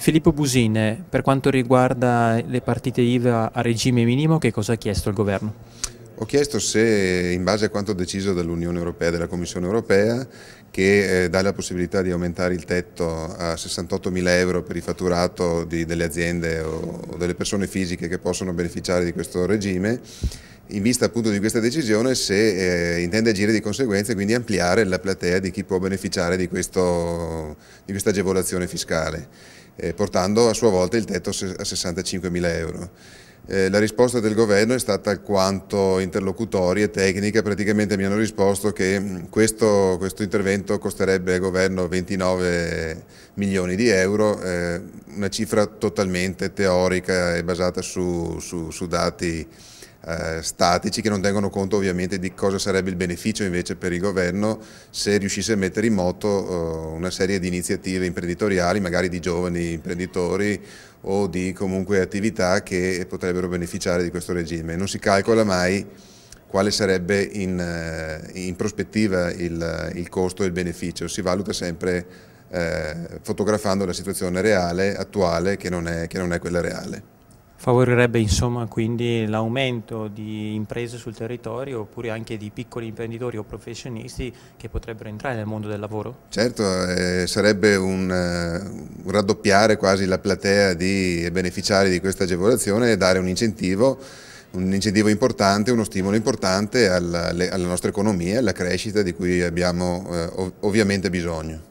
Filippo Busine, per quanto riguarda le partite IVA a regime minimo, che cosa ha chiesto il governo? Ho chiesto se, in base a quanto deciso dall'Unione Europea e dalla Commissione Europea, che eh, dà la possibilità di aumentare il tetto a 68.000 euro per il fatturato di, delle aziende o, o delle persone fisiche che possono beneficiare di questo regime, in vista appunto di questa decisione se eh, intende agire di conseguenza e quindi ampliare la platea di chi può beneficiare di, questo, di questa agevolazione fiscale eh, portando a sua volta il tetto a 65 mila euro. Eh, la risposta del governo è stata alquanto interlocutoria e tecnica, praticamente mi hanno risposto che mm, questo, questo intervento costerebbe al governo 29 milioni di euro, eh, una cifra totalmente teorica e basata su, su, su dati eh, statici che non tengono conto ovviamente di cosa sarebbe il beneficio invece per il governo se riuscisse a mettere in moto eh, una serie di iniziative imprenditoriali, magari di giovani imprenditori o di comunque attività che potrebbero beneficiare di questo regime. Non si calcola mai quale sarebbe in, eh, in prospettiva il, il, costo e il beneficio, si valuta sempre eh, fotografando la situazione reale, attuale, che non è, che non è quella reale favorirebbe insomma quindi l'aumento di imprese sul territorio oppure anche di piccoli imprenditori o professionisti che potrebbero entrare nel mondo del lavoro? Certo, eh, sarebbe un, eh, un, raddoppiare quasi la platea di beneficiari di questa agevolazione e dare un incentivo, un incentivo importante, uno stimolo importante alla, alla nostra economia e alla crescita di cui abbiamo eh, ov ovviamente bisogno.